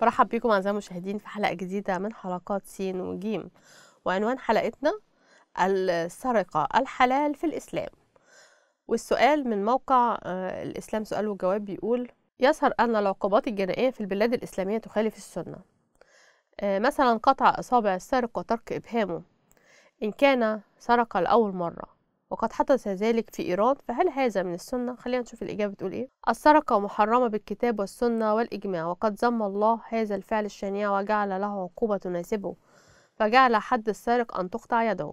برحب بيكم اعزائي المشاهدين في حلقه جديده من حلقات سين وجيم وعنوان حلقتنا السرقه الحلال في الاسلام والسؤال من موقع آه، الاسلام سؤال وجواب بيقول يظهر ان العقوبات الجنائيه في البلاد الاسلاميه تخالف السنه آه، مثلا قطع اصابع السارق وترك ابهامه ان كان سرق لاول مره وقد حدث ذلك في إيران فهل هذا من السنة؟ خلينا نشوف الإجابة بتقول إيه السرقة محرمة بالكتاب والسنة والإجماع وقد ذم الله هذا الفعل الشنيع وجعل له عقوبة تناسبه فجعل حد السارق أن تقطع يده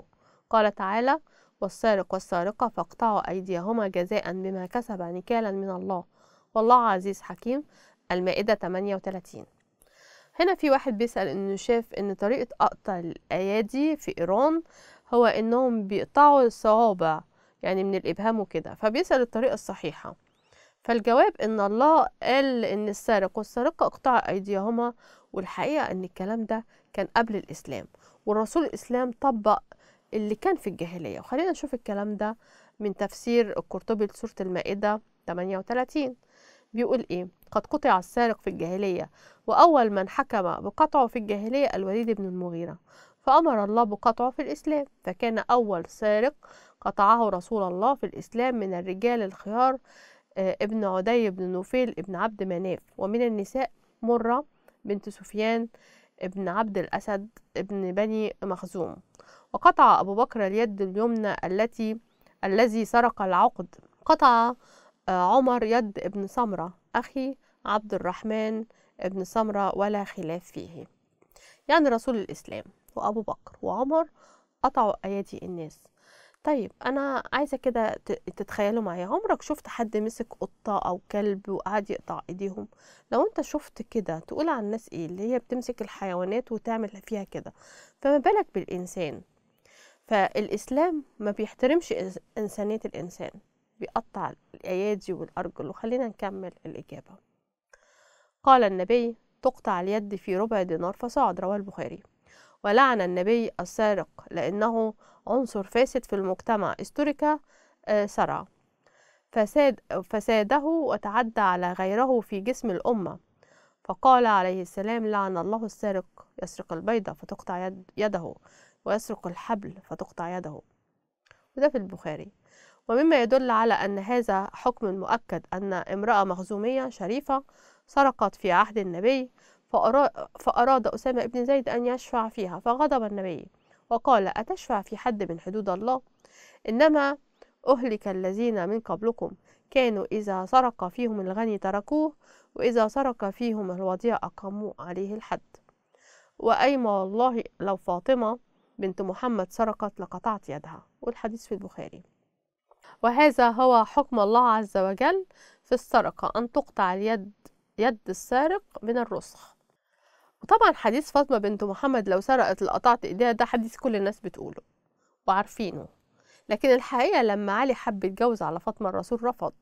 قال تعالى والسارق والسارقة فاقطعوا أيديهما جزاء بما كسبا نكالا من الله والله عزيز حكيم المائدة 38 هنا في واحد بيسأل إنه شاف إن طريقة قطع الأيادي في إيران هو انهم بيقطعوا الصوابع يعني من الابهام وكده فبيسأل الطريقة الصحيحة فالجواب ان الله قال ان السارق والسارقة اقطع ايديهما والحقيقة ان الكلام ده كان قبل الاسلام والرسول الاسلام طبق اللي كان في الجاهلية وخلينا نشوف الكلام ده من تفسير القرطبي لسورة المائدة 38 بيقول ايه قد قطع السارق في الجاهلية وأول من حكم بقطعه في الجاهلية الوليد بن المغيرة فأمر الله بقطعه في الإسلام فكان أول سارق قطعه رسول الله في الإسلام من الرجال الخيار آه، ابن عدي بن نوفيل ابن عبد مناف ومن النساء مرة بنت سفيان ابن عبد الأسد ابن بني مخزوم وقطع أبو بكر اليد اليمنى التي الذي سرق العقد قطع آه، عمر يد ابن سمرة أخي عبد الرحمن ابن سمرة ولا خلاف فيه يعني رسول الإسلام وأبو بكر وعمر قطعوا أيادي الناس طيب أنا عايزة كده تتخيلوا معايا عمرك شفت حد مسك قطة أو كلب وقعد يقطع إيديهم لو أنت شفت كده تقول عن الناس إيه اللي هي بتمسك الحيوانات وتعمل فيها كده فما بالك بالإنسان فالإسلام ما بيحترمش إنسانية الإنسان بيقطع الأيادي والأرجل وخلينا نكمل الإجابة قال النبي تقطع اليد في ربع دينار فصعد رواه البخاري ولعن النبي السارق لأنه عنصر فاسد في المجتمع استرك آه، سرع فساد فساده وتعدى على غيره في جسم الأمة فقال عليه السلام لعن الله السارق يسرق البيضة فتقطع يده ويسرق الحبل فتقطع يده وده في البخاري ومما يدل على أن هذا حكم مؤكد أن امرأة مخزومية شريفة سرقت في عهد النبي فأراد أسامة بن زيد أن يشفع فيها فغضب النبي وقال أتشفع في حد من حدود الله إنما أهلك الذين من قبلكم كانوا إذا سرق فيهم الغني تركوه وإذا سرق فيهم الوضيع أقاموا عليه الحد وأيما والله لو فاطمة بنت محمد سرقت لقطعت يدها والحديث في البخاري وهذا هو حكم الله عز وجل في السرقة أن تقطع اليد يد السارق من الرسخ وطبعا حديث فاطمة بنت محمد لو سرقت لقطعت ايديها ده حديث كل الناس بتقوله وعارفينه لكن الحقيقة لما علي حب يتجوز على فاطمة الرسول رفض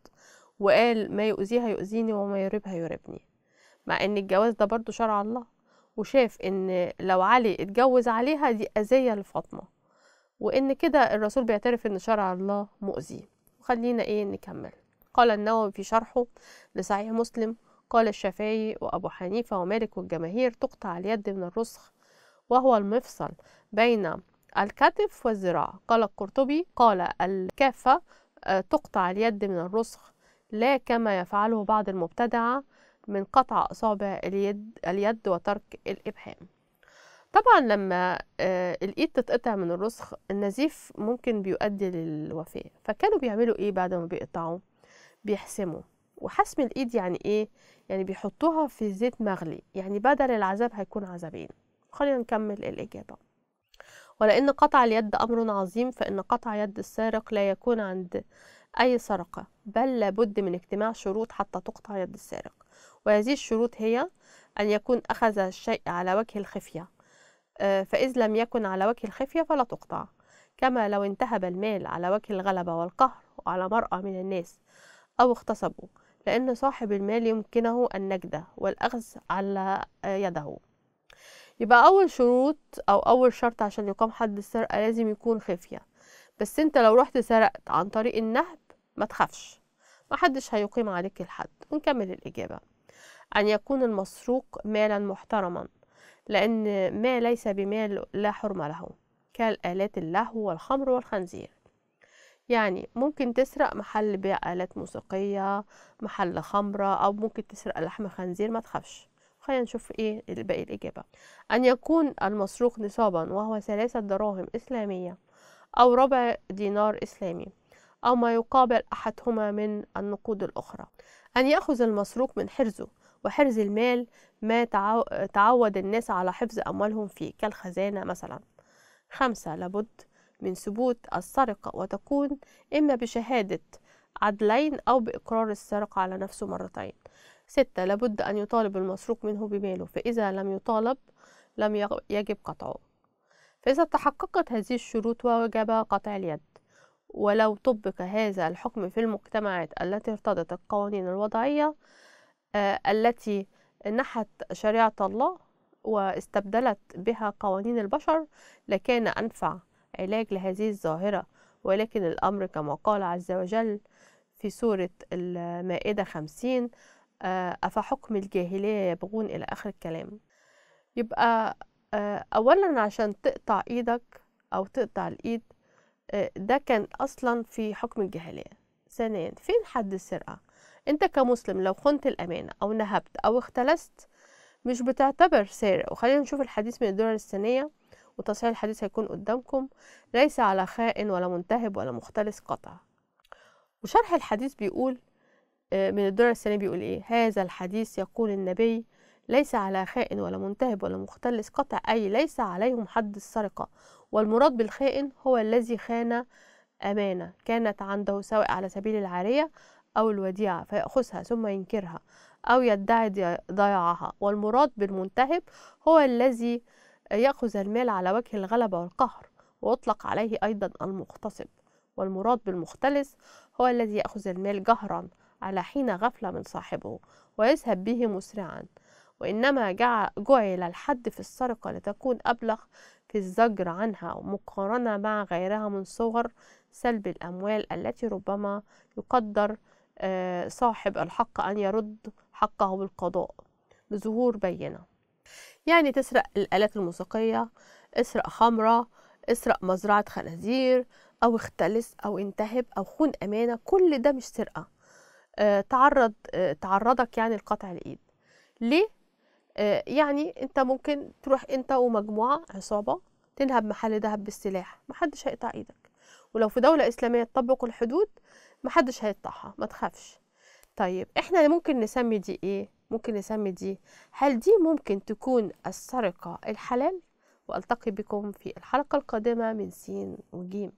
وقال ما يؤذيها يؤذيني وما يربها يربني مع ان الجواز ده برضو شرع الله وشاف ان لو علي اتجوز عليها دي اذية لفاطمة وان كده الرسول بيعترف ان شرع الله مؤذي وخلينا ايه نكمل قال النووي في شرحه لصحيح مسلم قال الشافعي وأبو حنيفة ومالك والجماهير تقطع اليد من الرسخ وهو المفصل بين الكتف والذراع قال القرطبي قال الكافة آه، تقطع اليد من الرسخ لا كما يفعله بعض المبتدعة من قطع أصابع اليد, اليد وترك الإبهام طبعا لما آه، الايد تتقطع من الرسخ النزيف ممكن بيؤدي للوفاة فكانوا بيعملوا ايه بعد ما بيقطعوا بيحسموا وحسم الايد يعني ايه يعني بيحطوها في زيت مغلي يعني بدل العذاب هيكون عذابين خلينا نكمل الاجابه ولأن قطع اليد أمر عظيم فإن قطع يد السارق لا يكون عند أي سرقة بل لابد من اجتماع شروط حتى تقطع يد السارق وهذه الشروط هي أن يكون أخذ الشيء على وجه الخفية آه، فاذا لم يكن على وجه الخفية فلا تقطع كما لو انتهب المال على وجه الغلبة والقهر وعلى مرأة من الناس أو اغتصبوا لأن صاحب المال يمكنه النجدة والأخذ على يده يبقى أول شروط أو أول شرط عشان يقام حد السرقة لازم يكون خفية بس انت لو رحت سرقت عن طريق النهب ما تخافش محدش هيقيم عليك الحد ونكمل الإجابة أن يكون المسروق مالا محترما لأن ما ليس بمال لا حرمة له كالآلات اللهو والخمر والخنزير يعني ممكن تسرق محل بيع آلات موسيقية محل خمرة أو ممكن تسرق لحم خنزير ما تخافش خلينا نشوف ايه باقي الإجابة أن يكون المسروق نصابا وهو ثلاثة دراهم إسلامية أو ربع دينار إسلامي أو ما يقابل أحدهما من النقود الأخرى أن يأخذ المسروق من حرزه وحرز المال ما تعود الناس على حفظ أموالهم فيه كالخزانة مثلا خمسة لابد من ثبوت السرقة وتكون إما بشهادة عدلين أو بإقرار السرقة على نفسه مرتين ستة لابد أن يطالب المسروق منه بماله فإذا لم يطالب لم يجب قطعه فإذا تحققت هذه الشروط وجب قطع اليد ولو طبق هذا الحكم في المجتمعات التي ارتضت القوانين الوضعية آه التي نحت شريعة الله واستبدلت بها قوانين البشر لكان أنفع علاج لهذه الظاهرة ولكن الأمر كما قال عز وجل في سورة المائدة خمسين آه، أفحكم الجاهلية يبغون إلى آخر الكلام يبقى آه، أولا عشان تقطع إيدك أو تقطع الإيد آه، ده كان أصلا في حكم الجاهلية ثانيا فين حد السرقة أنت كمسلم لو خنت الأمانة أو نهبت أو اختلست مش بتعتبر سارق وخلينا نشوف الحديث من الدولة السنية وتصحيح الحديث هيكون قدامكم ليس على خائن ولا منتهب ولا مختلس قطع وشرح الحديث بيقول آه، من الدور الثاني بيقول ايه هذا الحديث يقول النبي ليس على خائن ولا منتهب ولا مختلس قطع أي ليس عليهم حد السرقة والمراد بالخائن هو الذي خان أمانة كانت عنده سواء على سبيل العارية أو الوديعة فيأخذها ثم ينكرها أو يدعي ضياعها والمراد بالمنتهب هو الذي يأخذ المال على وجه الغلبة والقهر ويطلق عليه أيضا المغتصب والمراد بالمختلس هو الذي يأخذ المال جهرا على حين غفلة من صاحبه ويذهب به مسرعا وإنما جعل الحد في السرقة لتكون أبلغ في الزجر عنها مقارنة مع غيرها من صور سلب الأموال التي ربما يقدر آه، صاحب الحق أن يرد حقه بالقضاء بظهور بينه يعني تسرق الآلات الموسيقية اسرق خمرة اسرق مزرعة خنازير أو اختلس أو انتهب أو خون أمانة كل ده مش سرقة آه، تعرض آه، تعرضك يعني لقطع الإيد ليه؟ آه، يعني أنت ممكن تروح أنت ومجموعة عصابة تنهب محل دهب بالسلاح محدش هيقطع إيدك ولو في دولة إسلامية تطبق الحدود محدش هيقطعها ما تخافش طيب احنا ممكن نسمي دي ايه ممكن نسمي دي هل دي ممكن تكون السرقة الحلال؟ وألتقي بكم في الحلقة القادمة من سين وجيم